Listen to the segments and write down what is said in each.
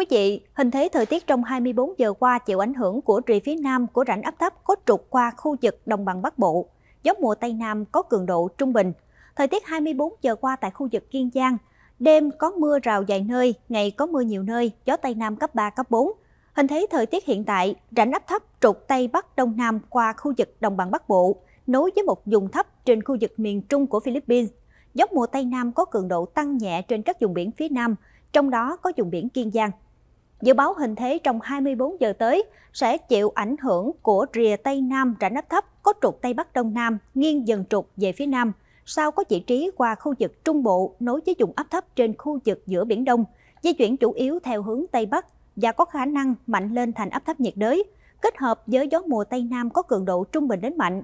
quý vị, hình thế thời tiết trong 24 giờ qua chịu ảnh hưởng của rìa phía nam của rãnh áp thấp có trục qua khu vực đồng bằng Bắc Bộ. Gió mùa Tây Nam có cường độ trung bình. Thời tiết 24 giờ qua tại khu vực Kiên Giang, đêm có mưa rào vài nơi, ngày có mưa nhiều nơi, gió Tây Nam cấp 3, cấp 4. Hình thế thời tiết hiện tại, rãnh áp thấp trục Tây Bắc Đông Nam qua khu vực đồng bằng Bắc Bộ, nối với một vùng thấp trên khu vực miền Trung của Philippines. Gió mùa Tây Nam có cường độ tăng nhẹ trên các vùng biển phía Nam, trong đó có vùng biển Kiên Giang. Dự báo hình thế trong 24 giờ tới sẽ chịu ảnh hưởng của rìa Tây Nam rãnh áp thấp có trục Tây Bắc Đông Nam nghiêng dần trục về phía Nam, sau có vị trí qua khu vực Trung Bộ nối với vùng áp thấp trên khu vực giữa Biển Đông, di chuyển chủ yếu theo hướng Tây Bắc và có khả năng mạnh lên thành áp thấp nhiệt đới, kết hợp với gió mùa Tây Nam có cường độ trung bình đến mạnh.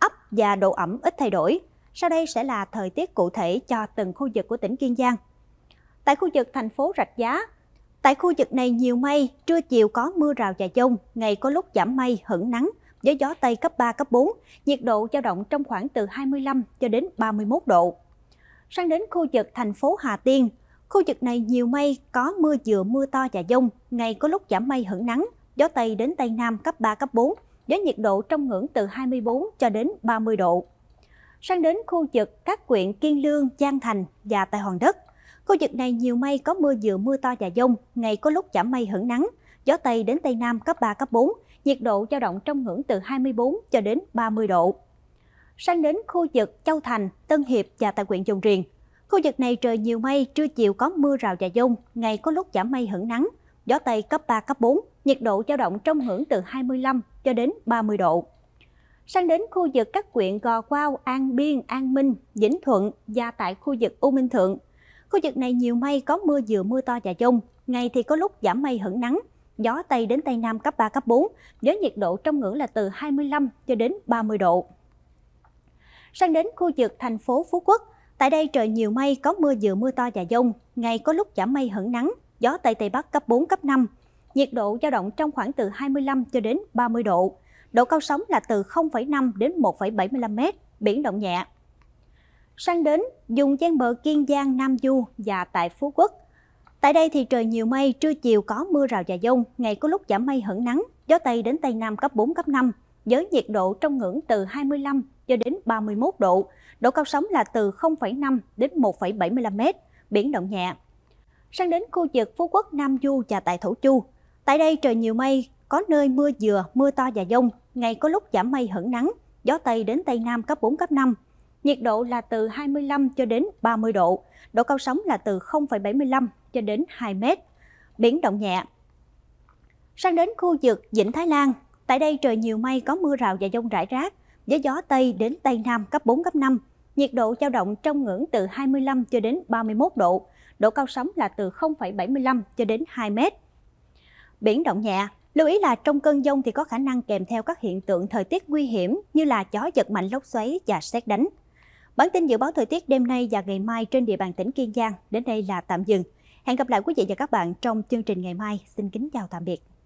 Ấp và độ ẩm ít thay đổi. Sau đây sẽ là thời tiết cụ thể cho từng khu vực của tỉnh Kiên Giang. Tại khu vực thành phố Rạch Giá, Tại khu vực này nhiều mây, trưa chiều có mưa rào và dông, ngày có lúc giảm mây, hửng nắng, với gió Tây cấp 3, cấp 4, nhiệt độ dao động trong khoảng từ 25 cho đến 31 độ. Sang đến khu vực thành phố Hà Tiên, khu vực này nhiều mây, có mưa vừa mưa to và dông, ngày có lúc giảm mây hửng nắng, gió Tây đến Tây Nam cấp 3, cấp 4, với nhiệt độ trong ngưỡng từ 24 cho đến 30 độ. Sang đến khu vực các quyện Kiên Lương, Giang Thành và Tài Hòn Đất, Khu vực này nhiều mây có mưa vừa mưa to và dông, ngày có lúc giảm mây hưởng nắng, gió Tây đến Tây Nam cấp 3, cấp 4, nhiệt độ dao động trong ngưỡng từ 24 cho đến 30 độ. Sang đến khu vực Châu Thành, Tân Hiệp và tại huyện Dòng Riền. Khu vực này trời nhiều mây, trưa chiều có mưa rào và dông, ngày có lúc giảm mây hưởng nắng, gió Tây cấp 3, cấp 4, nhiệt độ dao động trong ngưỡng từ 25 cho đến 30 độ. Sang đến khu vực các huyện Gò Quao, An Biên, An Minh, Vĩnh Thuận và tại khu vực U Minh Thượng Khu vực này nhiều mây, có mưa vừa mưa to và dông. Ngày thì có lúc giảm mây hưởng nắng, gió Tây đến Tây Nam cấp 3, cấp 4, với nhiệt độ trong ngưỡng là từ 25 cho đến 30 độ. Sang đến khu vực thành phố Phú Quốc, tại đây trời nhiều mây, có mưa vừa mưa to và dông, ngày có lúc giảm mây hưởng nắng, gió Tây Tây Bắc cấp 4, cấp 5. Nhiệt độ dao động trong khoảng từ 25 cho đến 30 độ. Độ cao sóng là từ 0,5 đến 1,75 m, biển động nhẹ sang đến dùng gian bờ Kiên Giang, Nam Du và tại Phú Quốc. Tại đây thì trời nhiều mây, trưa chiều có mưa rào và dông, ngày có lúc giảm mây hưởng nắng, gió Tây đến Tây Nam cấp 4, cấp 5, với nhiệt độ trong ngưỡng từ 25 cho đến 31 độ, độ cao sóng là từ 0,5 đến 1,75 m, biển động nhẹ. Sang đến khu vực Phú Quốc, Nam Du và tại Thổ Chu, tại đây trời nhiều mây, có nơi mưa vừa, mưa to và dông, ngày có lúc giảm mây hưởng nắng, gió Tây đến Tây Nam cấp 4, cấp 5, nhiệt độ là từ 25 cho đến 30 độ, độ cao sóng là từ 0,75 cho đến 2 mét, biển động nhẹ. Sang đến khu vực Vịnh Thái Lan, tại đây trời nhiều mây có mưa rào và dông rải rác, với gió Tây đến Tây Nam cấp 4, cấp 5, nhiệt độ dao động trong ngưỡng từ 25 cho đến 31 độ, độ cao sóng là từ 0,75 cho đến 2 mét. Biển động nhẹ, lưu ý là trong cơn dông thì có khả năng kèm theo các hiện tượng thời tiết nguy hiểm như là gió giật mạnh lốc xoáy và xét đánh. Bản tin dự báo thời tiết đêm nay và ngày mai trên địa bàn tỉnh Kiên Giang đến đây là tạm dừng. Hẹn gặp lại quý vị và các bạn trong chương trình ngày mai. Xin kính chào tạm biệt.